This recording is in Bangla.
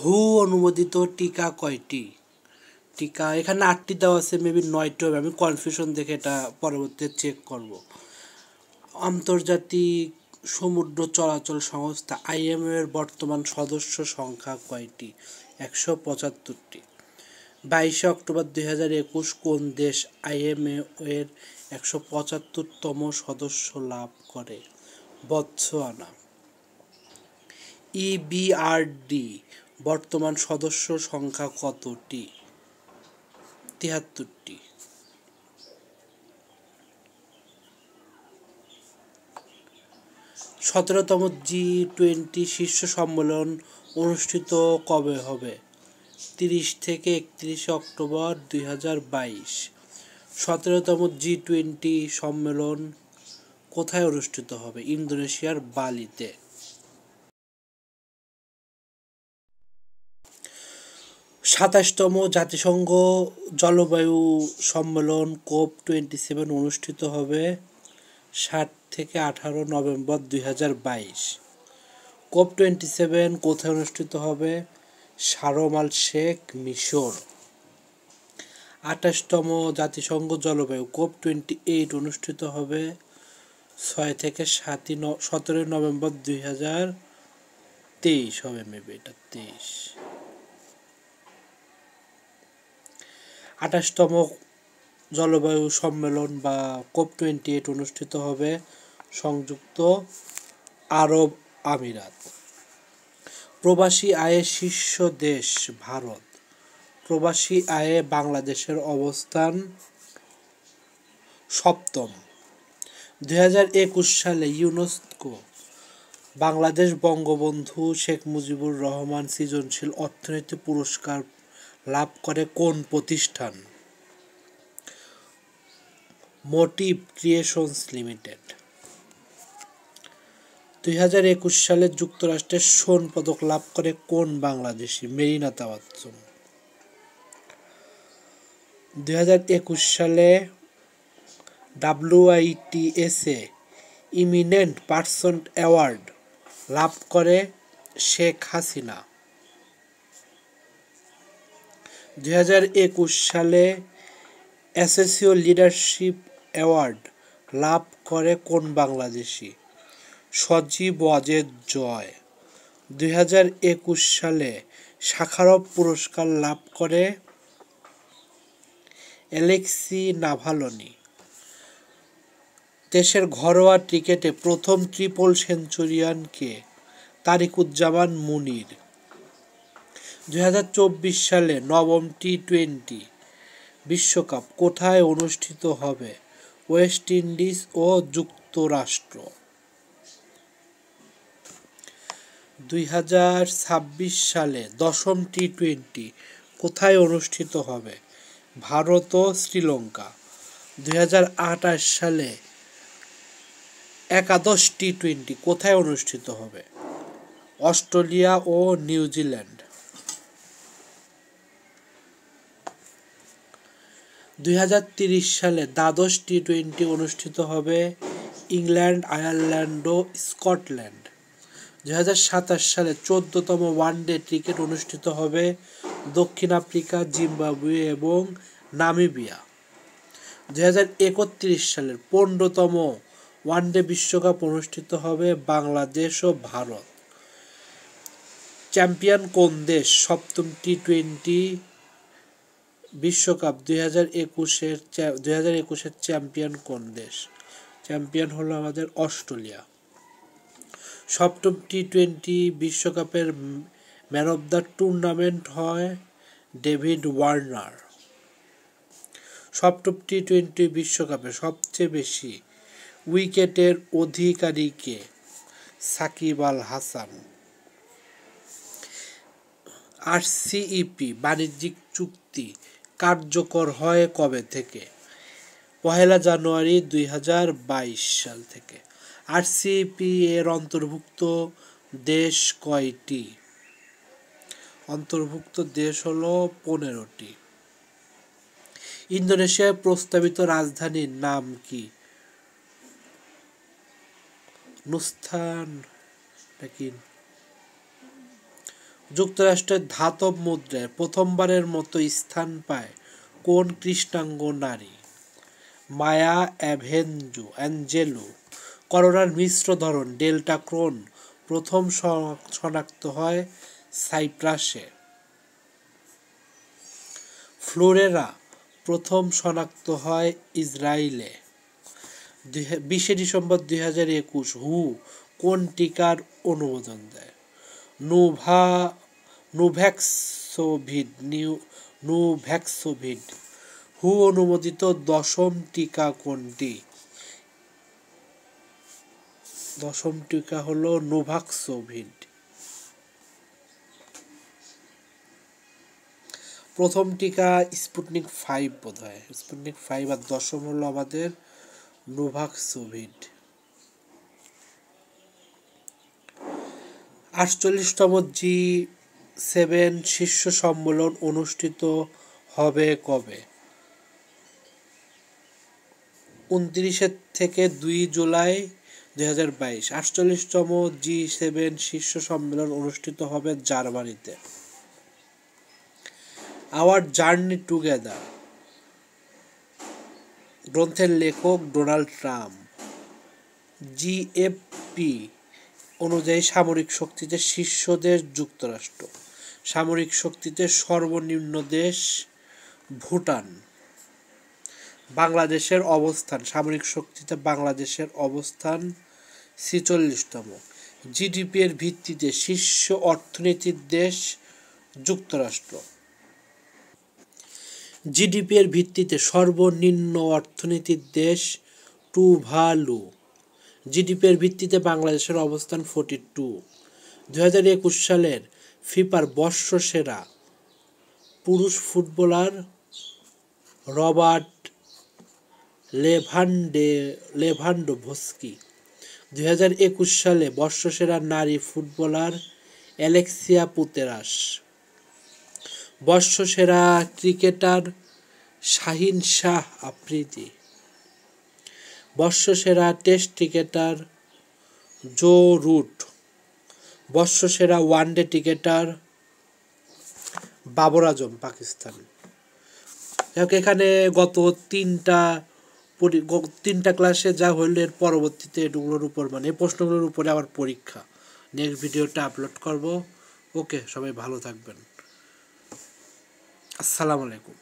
হু অনুমোদিত টিকা কয়টি টিকা এখানে আটটি দেওয়া আছে মেবি নয়টি হবে আমি কনফিউশন দেখে এটা পরবর্তীতে চেক করব আন্তর্জাতিক সমুদ্র চলাচল সংস্থা আইএমও এর বর্তমান সদস্য সংখ্যা কয়টি একশো পঁচাত্তরটি বাইশে অক্টোবর দুই হাজার একুশ কোন দেশ আইএমএ এর একশো পঁচাত্তরতম সদস্য লাভ করে বতসোয়ানা ইবিআরডি বর্তমান সদস্য সংখ্যা কতটি তিয়াত্তরটি সতেরোতম জি টোয়েন্টি শীর্ষ সম্মেলন অনুষ্ঠিত কবে হবে তিরিশ থেকে একত্রিশে অক্টোবর দুই হাজার বাইশ সতেরোতম জি টোয়েন্টি সম্মেলন কোথায় অনুষ্ঠিত হবে ইন্দোনেশিয়ার বালিতে সাতাশতম জাতিসংঘ জলবায়ু সম্মেলন কোপ টোয়েন্টি সেভেন অনুষ্ঠিত হবে ষাট থেকে আঠারো নভেম্বর দুই হাজার বাইশ কোপ টোয়েন্টি সেভেন কোথায় অনুষ্ঠিত হবে সারমাল শেখ মিশর আঠাশতম জাতিসংঘ জলবায়ু কোপ টোয়েন্টি এইট অনুষ্ঠিত হবে ছয় থেকে সাতই সতেরোই নভেম্বর দুই হাজার তেইশ হবে মেবি এটা তেইশ আঠাশতম জলবায়ু সম্মেলন বা কোপ টোয়েন্টি এইট অনুষ্ঠিত হবে সংযুক্ত আরব আমিরাত প্রবাসী আয়ে শীর্ষ দেশ ভারত প্রবাসী আয়ে বাংলাদেশের অবস্থান সপ্তম দু সালে ইউনেস্কো বাংলাদেশ বঙ্গবন্ধু শেখ মুজিবুর রহমান সৃজনশীল অর্থনীতি পুরস্কার লাভ করে কোন প্রতিষ্ঠান মোটিভ ক্রিয়েশনস লিমিটেড দুই হাজার একুশ সালে যুক্তরাষ্ট্রের সোন পদক লাভ করে কোন বাংলাদেশি মেরিনা তাওয়াত্সুম দুই হাজার একুশ সালে ডাব্লুআইটিএসএ ইমিনেন্ট পার্সন অ্যাওয়ার্ড লাভ করে শেখ হাসিনা দু সালে এসএসসিও লিডারশিপ অ্যাওয়ার্ড লাভ করে কোন বাংলাদেশি সজীব ওয়াজেদ জয় দুই সালে শাখারব পুরস্কার লাভ করে অ্যালেক্সি নাভালনি দেশের ঘরোয়া ক্রিকেটে প্রথম ট্রিপল সেঞ্চুরিয়ানকে তারিকুজ্জামান মুনির দু সালে নবম টি টোয়েন্টি বিশ্বকাপ কোথায় অনুষ্ঠিত হবে ওয়েস্ট ইন্ডিজ ও যুক্তরাষ্ট্র দুই সালে দশম টি টোয়েন্টি কোথায় অনুষ্ঠিত হবে ভারত ও শ্রীলঙ্কা দুই সালে একাদশ টি টোয়েন্টি কোথায় অনুষ্ঠিত হবে অস্ট্রেলিয়া ও নিউজিল্যান্ড 2030 সালে দ্বাদশ টি টোয়েন্টি অনুষ্ঠিত হবে ইংল্যান্ড আয়ারল্যান্ড ও স্কটল্যান্ড সাতাশ সালে চোদ্দতম ওয়ানডে ক্রিকেট অনুষ্ঠিত হবে দক্ষিণ আফ্রিকা জিম্বাবুয়ে এবং নামিবিয়া দুই সালের পনেরোতম ওয়ানডে বিশ্বকাপ অনুষ্ঠিত হবে বাংলাদেশ ও ভারত চ্যাম্পিয়ন কোন দেশ সপ্তম টি টোয়েন্টি বিশ্বকাপ দুই হাজার একুশের দুই হাজার একুশের চ্যাম্পিয়ন কোন দেশ চ্যাম্পিয়ন হলো আমাদের অস্ট্রেলিয়া সপ্তম টি টোয়েন্টি বিশ্বকাপের ম্যান অব দ্য টুর্নামেন্ট হয় ডেভিড ওয়ার্নার সপ্তম টি টোয়েন্টি বিশ্বকাপে সবচেয়ে বেশি উইকেটের অধিকারীকে সাকিব আল হাসান আর সিইপি বাণিজ্যিক চুক্তি কার্যকর হয় কবে থেকে পহেলা জানুয়ারি দুই সাল থেকে আরসিপি এর অন্তর্ভুক্ত দেশ কয়টি অন্তর্ভুক্ত দেশ হলো পনেরোটি ইন্দোনেশিয়ায় প্রস্তাবিত রাজধানীর নাম কি নুস্থান নাকি যুক্তরাষ্ট্রের ধাতব মুদ্রায় প্রথমবারের মতো স্থান পায় কোন কৃষ্ণাঙ্গ নারী মায়া অ্যাভেঞ্জু অ্যাঞ্জেলো করোনার মিশ্র ধরন ডেল্টা ক্রোন প্রথম শনাক্ত হয় সাইপ্রাসে ফ্লোরেরা প্রথম শনাক্ত হয় ইসরায়েলে বিশে ডিসেম্বর দুই হাজার একুশ হু কোন টিকার অনুমোদন দেয় নোভা নুভ্যাক্সোভিড নিউ নুভ্যাক্সোভিড হু অনুমোদিত দশম টিকা কোনটি দশম টিকা হলো নোভাক্সোভিড প্রথম টিকা স্পুটনিক ফাইভ বোধ হয় স্পুটনিক ফাইভ আর দশম হলো আমাদের নুভাক্সোভিড আটচল্লিশতম জি সেভেন শীর্ষ সম্মেলন অনুষ্ঠিত হবে কবে উনত্রিশে থেকে দুই জুলাই দুই হাজার বাইশ আটচল্লিশতম জি সেভেন শীর্ষ সম্মেলন অনুষ্ঠিত হবে জার্মানিতে আওয়ার জার্নি টুগেদার গ্রন্থের লেখক ডোনাল্ড ট্রাম্প জিএফপি অনুযায়ী সামরিক শক্তিতে শীর্ষ দেশ যুক্তরাষ্ট্র সামরিক শক্তিতে সর্বনিম্ন দেশ ভুটান বাংলাদেশের অবস্থান সামরিক শক্তিতে বাংলাদেশের অবস্থান ছিচল্লিশতম জিডিপি এর ভিত্তিতে শীর্ষ অর্থনীতির দেশ যুক্তরাষ্ট্র জিডিপি এর ভিত্তিতে সর্বনিম্ন অর্থনীতির দেশ টুভালু এর ভিত্তিতে বাংলাদেশের অবস্থান ফোর্টি টু দু সালের ফিফার বর্ষসেরা পুরুষ ফুটবলার রবার্ট লেভান্ডে লেভান্ডো ভস্কি দুই সালে বর্ষসেরা নারী ফুটবলার অ্যালেক্সিয়া পুতেরাস বর্ষসেরা ক্রিকেটার শাহিন শাহ আফ্রিদি বর্ষসেরা টেস্ট ক্রিকেটার জো রুট বর্ষসেরা ওয়ানডে ক্রিকেটার বাবর আজম পাকিস্তান যাক এখানে গত তিনটা তিনটা ক্লাসে যা হইল এর পরবর্তীতে এগুলোর উপর মানে এই প্রশ্নগুলোর উপরে আবার পরীক্ষা নেক্সট ভিডিওটা আপলোড করব ওকে সবাই ভালো থাকবেন আসসালামু আলাইকুম